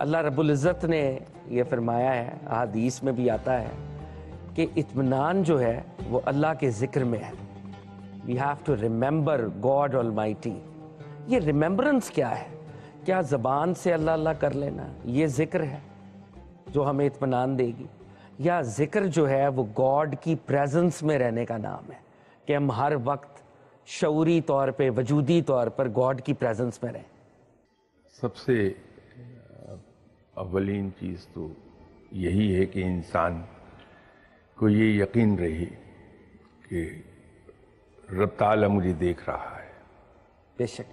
अल्लाह रबुल्ज़त ने ये फरमाया है अदीस में भी आता है कि इतमान जो है वो अल्लाह के ज़िक्र में है we have to remember God all ये रिमेंबरेंस क्या है क्या ज़बान से अल्लाह अल्लाह कर लेना ये ज़िक्र है जो हमें इतमान देगी या ज़िक्र जो है वो गॉड की प्रेजेंस में रहने का नाम है कि हम हर वक्त शौरी तौर पे वजूदी तौर पर गॉड की प्रेजेंस में रहें सबसे अवलिन चीज़ तो यही है कि इंसान को ये यकीन रहे कि रब ताला मुझे देख रहा है बेशक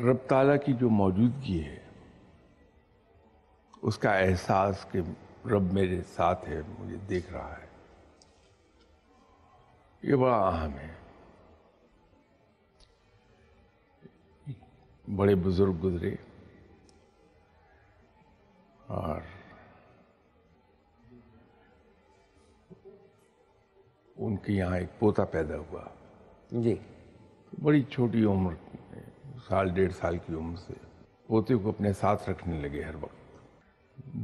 रब ताला की जो मौजूदगी है उसका एहसास कि रब मेरे साथ है मुझे देख रहा है ये बड़ा अहम है बड़े बुजुर्ग गुजरे और उनके यहाँ एक पोता पैदा हुआ जी बड़ी छोटी उम्र साल डेढ़ साल की उम्र से पोते को अपने साथ रखने लगे हर वक्त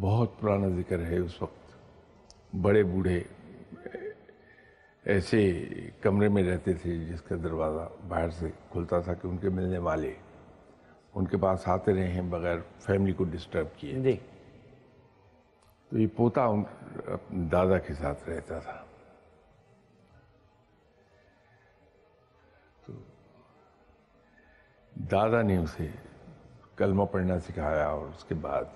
बहुत पुराना जिक्र है उस वक्त बड़े बूढ़े ऐसे कमरे में रहते थे जिसका दरवाज़ा बाहर से खुलता था कि उनके मिलने वाले उनके पास आते रहे हैं बगैर फैमिली को डिस्टर्ब किए जी तो ये पोता उन दादा के साथ रहता था तो दादा ने उसे कलमा पढ़ना सिखाया और उसके बाद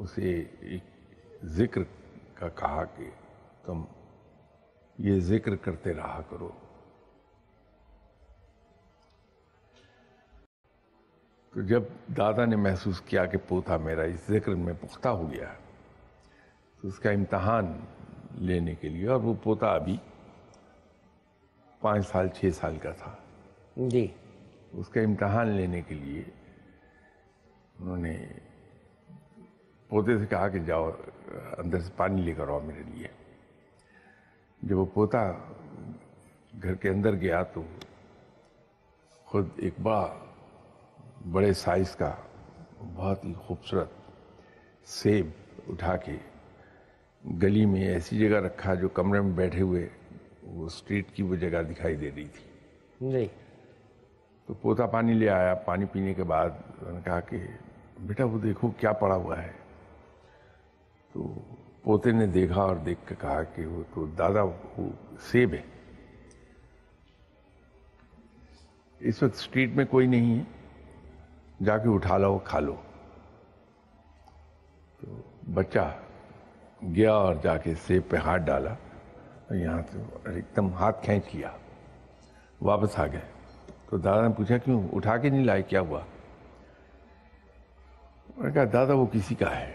उसे एक जिक्र का कहा कि तुम ये जिक्र करते रहा करो तो जब दादा ने महसूस किया कि पोता मेरा इस जिक्र में पुख्ता हो गया तो उसका इम्तहान लेने के लिए और वो पोता अभी पाँच साल छः साल का था जी उसका इम्तहान लेने के लिए उन्होंने पोते से कहा कि जाओ अंदर से पानी लेकर आओ मेरे लिए जब वो पोता घर के अंदर गया तो खुद एक बार बड़े साइज का बहुत ही खूबसूरत सेब उठा के गली में ऐसी जगह रखा जो कमरे में बैठे हुए वो स्ट्रीट की वो जगह दिखाई दे रही थी नहीं तो पोता पानी ले आया पानी पीने के बाद उन्होंने कहा कि बेटा वो देखो क्या पड़ा हुआ है तो पोते ने देखा और देख के कहा कि वो तो दादा वो सेब है इस वक्त स्ट्रीट में कोई नहीं है जाके उठा लो खा लो तो बच्चा गया और जाके सेब पे हाथ डाला यहाँ से एकदम हाथ खींच लिया वापस आ गए तो दादा ने पूछा क्यों उठा के नहीं लाए क्या हुआ मैंने कहा दादा वो किसी का है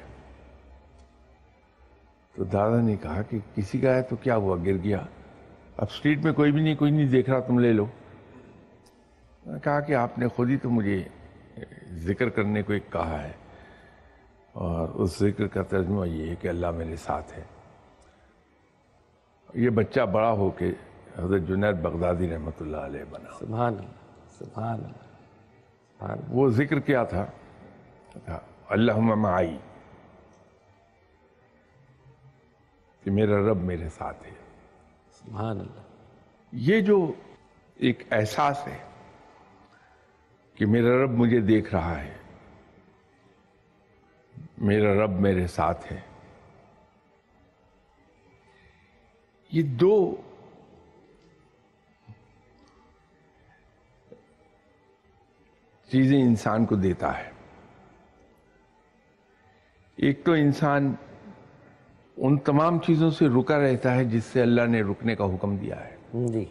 तो दादा ने कहा कि किसी का है तो क्या हुआ गिर गया अब स्ट्रीट में कोई भी नहीं कोई नहीं देख रहा तुम ले लो मैंने कहा कि आपने खुद ही तो मुझे ज़िक्र करने को एक कहा है और उस ज़िक्र का तर्जमा ये है कि अल्लाह मेरे साथ है ये बच्चा बड़ा हो के हजरत जुनैद बगदादी रहमत बना सुभान सुभान वो ज़िक्र क्या था, अच्छा, अल्लाह आई कि मेरा रब मेरे साथ है सुभान अल्लाह ये जो एक एहसास है कि मेरा रब मुझे देख रहा है मेरा रब मेरे साथ है ये दो चीजें इंसान को देता है एक तो इंसान उन तमाम चीजों से रुका रहता है जिससे अल्लाह ने रुकने का हुक्म दिया है जी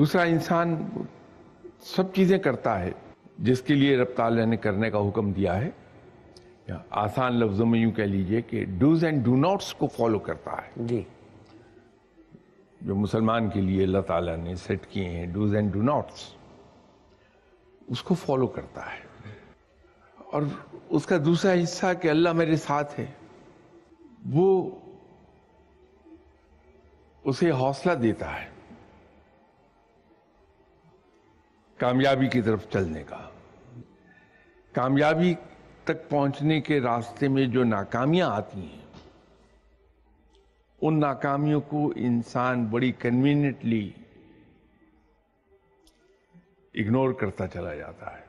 दूसरा इंसान सब चीजें करता है जिसके लिए रफ्तार ने करने का हुक्म दिया है या आसान लफ्जों में यूं कह लीजिए कि डूज एंड डू नॉट्स को फॉलो करता है जी जो मुसलमान के लिए अल्लाह ताला ने सेट किए हैं डूज एंड डू नॉट्स उसको फॉलो करता है और उसका दूसरा हिस्सा कि अल्लाह मेरे साथ है वो उसे हौसला देता है कामयाबी की तरफ चलने का कामयाबी तक पहुंचने के रास्ते में जो नाकामियां आती हैं उन नाकामियों को इंसान बड़ी कन्वीनियंटली इग्नोर करता चला जाता है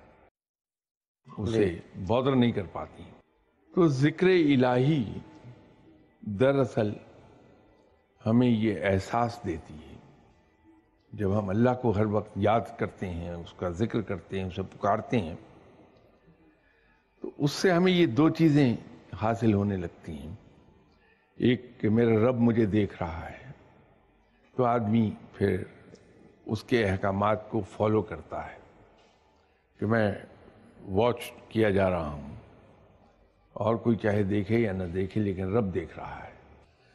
उसे बॉदर नहीं कर पाती तो जिक्र इलाही दरअसल हमें ये एहसास देती है जब हम अल्लाह को हर वक्त याद करते हैं उसका जिक्र करते हैं उसे पुकारते हैं तो उससे हमें ये दो चीज़ें हासिल होने लगती हैं एक कि मेरा रब मुझे देख रहा है तो आदमी फिर उसके अहकाम को फॉलो करता है कि मैं वॉच किया जा रहा हूँ और कोई चाहे देखे या ना देखे लेकिन रब देख रहा है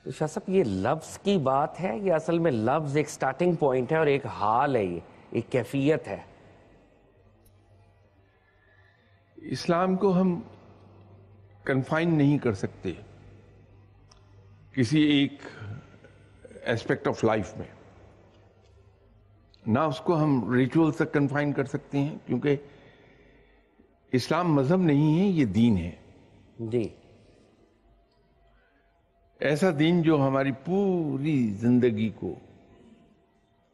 तो शाह साहब ये लफ्ज़ की बात है या असल में लफ्ज़ एक स्टार्टिंग पॉइंट है और एक हाल है ये एक कैफियत है इस्लाम को हम कन्फाइन नहीं कर सकते किसी एक एस्पेक्ट ऑफ लाइफ में ना उसको हम रिचुअल तक कन्फाइन कर सकते हैं क्योंकि इस्लाम मजहब नहीं है ये दीन है जी ऐसा दिन जो हमारी पूरी जिंदगी को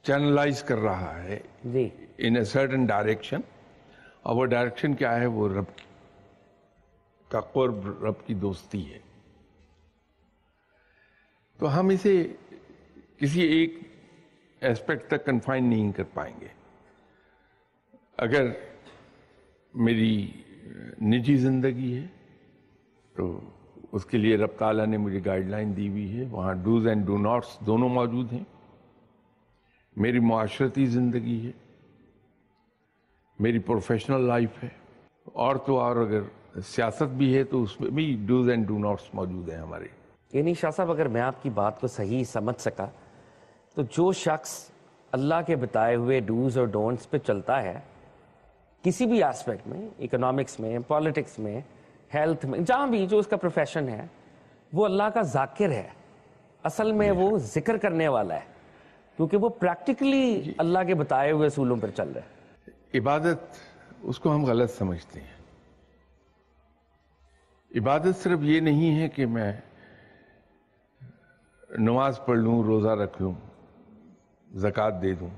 चैनलाइज कर रहा है इन अ सर्टन डायरेक्शन और वो डायरेक्शन क्या है वो रब की तक रब की दोस्ती है तो हम इसे किसी एक एस्पेक्ट तक कन्फाइन नहीं कर पाएंगे अगर मेरी निजी जिंदगी है तो उसके लिए रब ताला ने मुझे गाइडलाइन दी हुई है वहाँ डूज एंड डू नॉट्स दोनों मौजूद हैं मेरी माशरती ज़िंदगी है मेरी प्रोफेशनल लाइफ है और तो और अगर सियासत भी है तो उसमें भी डूज एंड डू नॉट्स मौजूद हैं हमारे यानी शाह साहब अगर मैं आपकी बात को सही समझ सका तो जो शख्स अल्लाह के बताए हुए डूज और डोंट्स पे चलता है किसी भी एस्पेक्ट में इकोनॉमिक्स में पॉलिटिक्स में हेल्थ में जहाँ भी जो उसका प्रोफेशन है वो अल्लाह का जाकिर है असल में वो जिक्र करने वाला है क्योंकि वो प्रैक्टिकली अल्लाह के बताए हुए असूलों पर चल रहा है इबादत उसको हम गलत समझते हैं इबादत सिर्फ ये नहीं है कि मैं नमाज पढ़ लूँ रोज़ा रख लूँ जक़ात दे दूँ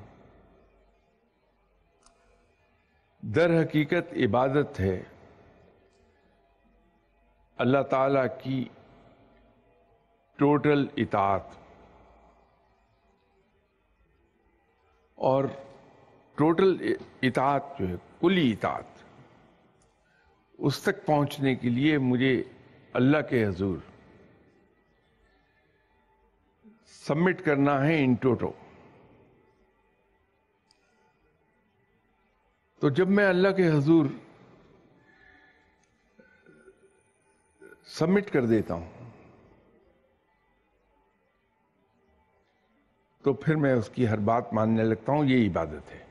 दर हकीकत इबादत है अल्लाह ताला की टोटल इतात और टोटल इतात जो है कुली इतात उस तक पहुंचने के लिए मुझे अल्लाह के हजूर सबमिट करना है इन टोटो तो जब मैं अल्लाह के हजूर सबमिट कर देता हूं तो फिर मैं उसकी हर बात मानने लगता हूं ये इबादत है